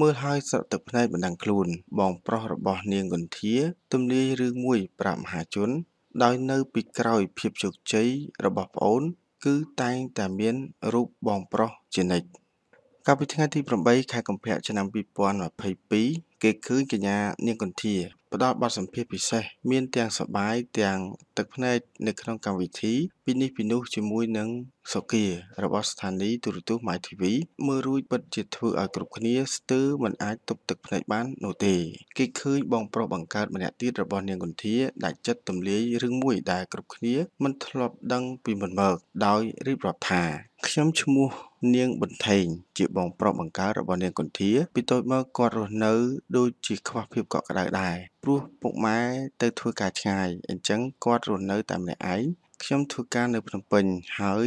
មើលហើយស្រក់ទឹកភ្នែកបណ្តាំងខ្លួនបងប្រុសរបស់នាងកន្ធាទំលាយរឿងមួយប្រាប់មហាជនដោយនៅពីក្រោយភាពជោគជ័យរបស់ប្អូន គឺតែងតែមានរូបបងប្រុសជានិច្ចកាលពីថ្ងៃទី8ខែកុម្ភៈឆ្នាំ2022គេឃើញកញ្ញានាងកន្ធា ផ្ដល់បទសម្ភាសន៍ពិសេសមានទាំងសបាយទាំងទឹកភ្នែកនៅក្នុងកម្មវិធី ពីនេះពីនោះជាមួយនឹងសុគារបស់ស្ថានីយទូរទស្សន៍ MyTV មើលរួចពិតជាធ្វើឲ្យគ្រប់គ្នាស្ទើរមិនអាចទប់ទឹកភ្នែកបាននោះទេគេឃើញបងប្រុសបង្កើតម្នាក់ទៀតរបស់នាងកន្ធាដាច់ចិត្តទម្លាយរឿងមួយដែលគ្រប់គ្នាមិនធ្លាប់ដឹងពីមុនមកដោយរៀបរាប់ថា ខ្ញុំឈ្មោះនាងបន្ថេងជាបងប្រុសបង្កើតរបស់នាងកន្ធាពីតូចមកគាត់រស់នៅដូចជាខ្វះភាពកក់ក្ដៅដែរព្រោះពុកម៉ែទៅធ្វើការឆ្ងាយអញ្ចឹងគាត់រស់នៅតែម្នាក់ឯងខ្ញុំធ្វើការនៅភ្នំពេញហើយ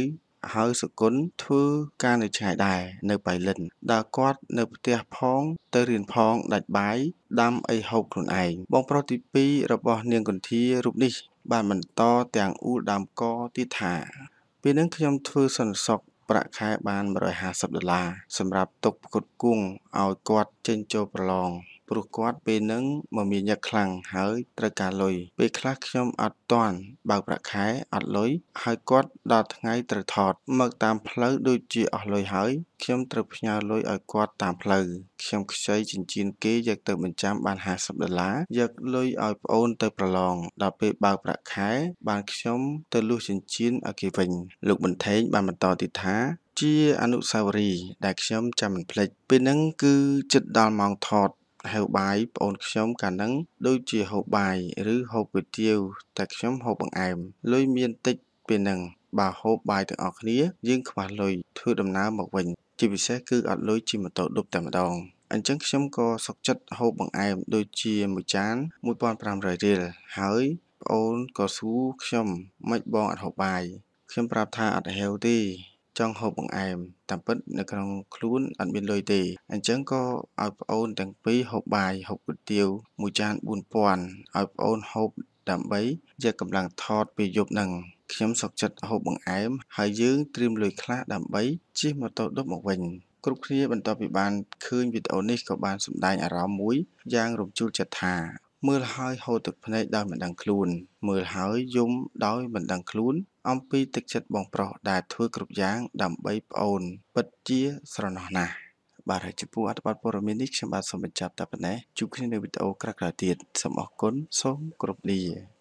ហើយសុគន្ធធ្វើការនៅឆាយដែរនៅបៃលិនដើរគាត់នៅផ្ទះផង ទៅរៀនផងដាច់បាយដាំអីហូបខ្លួនឯងបងប្រុសទី2របស់ នាងកន្ធារូបនេះ បានបន្តទាំងអ៊ូលដើមកទៀតថាពេលនឹងខ្ញុំធ្វើសន្តិសុខប្រាក់ខែបាន150ដុល្លារសម្រាប់ទុកផ្គត់ផ្គង់ឲ្យគាត់ចេញចូលប្រឡងព្រោះគាត់ពេលហ្នឹងមមាញឹកខ្លាំងហើយត្រូវការលុយពេលខ្លះខ្ញុំអត់តាន់បើកប្រាក់ខែអត់លុយហើយគាត់ដល់ថ្ងៃត្រូវថតមក តាមផ្លូវដូចជាអស់លុយហើយខ្ញុំត្រូវផ្ញើលុយឲ្យគាត់តាមផ្លូវខ្ញុំខ្ចីចិញ្ចៀនគេយកទៅបញ្ចាំបាន50ដុល្លារយកលុយឲ្យប្អូន ទៅប្រឡងដល់ពេលបើកប្រាក់ខែ បានខ្ញុំទៅលួសចិញ្ចៀនឲ្យគេវិញលោកបន្ថេងបានបន្តទៀតថាជាអនុស្សាវរីយ៍ដែលខ្ញុំចាំមិនភ្លេចពេលហ្នឹងគឺចិត្តដល់ម៉ោងថតហៅបាយប្អូនខ្ញុំកាលហ្នឹងដូចជាហូបបាយឬហូបគុយទាវតែខ្ញុំហូបបង្អែមលុយមានតិចពេលហ្នឹងបើហូបបាយទាំងអស់គ្នាយើងខ្វះលុយធ្វើដំណើរមកវិញ ជាពិសេសគឺអត់លុយជិះម៉ូតូឌុបតែម្ដងអញ្ចឹងខ្ញុំក៏សុខចិត្តហូបបង្អែម ដូចជាមួយចាន1500រៀលហើយប្អូនក៏សួរខ្ញុំមិនបងអត់ហូបបាយខ្ញុំប្រាប់ថាអត់ហេវទេចង់ហូបបង្អែមតាមពិតនៅក្នុងខ្លួនអត់មានលុយទេអញ្ចឹងក៏ឲ្យប្អូនទាំងពីរហូបបាយហូបគុយទាវមួយចាន4000ឲ្យប្អូនហូបដើម្បីយកកម្លាំងថតពេលយប់ហ្នឹងខ្ញុំសុកចិត្តហូបបង្អែមហើយយើងត្រៀមលុយខ្លះដើម្បីជិះម៉ូតូដប់មកវិញគ្រប់គ្នា បន្ទាប់ពីបានឃើញវីដេអូនេះក៏បានសម្ដែងអារម្មណ៍មួយយ៉ាងរំជួលចិត្តថាមើលហើយហូរទឹកភ្នែកដោយមិនដឹងខ្លួន មើលហើយយំដោយមិនដឹងខ្លួនអំពីទឹកចិត្តបងប្រុសដែលធ្វើគ្រប់យ៉ាង ដើម្បីប្អូនពិតជាស្រណោះណាស់បាទហើយចំពោះអត្ថបទព័ត៌មាននេះខ្ញុំបាទសូមបញ្ចប់តែប៉ុណ្ណេះជួបគ្នានៅវីដេអូ ក្រោយៗទៀតសូមអរគុណសូមគោរពលា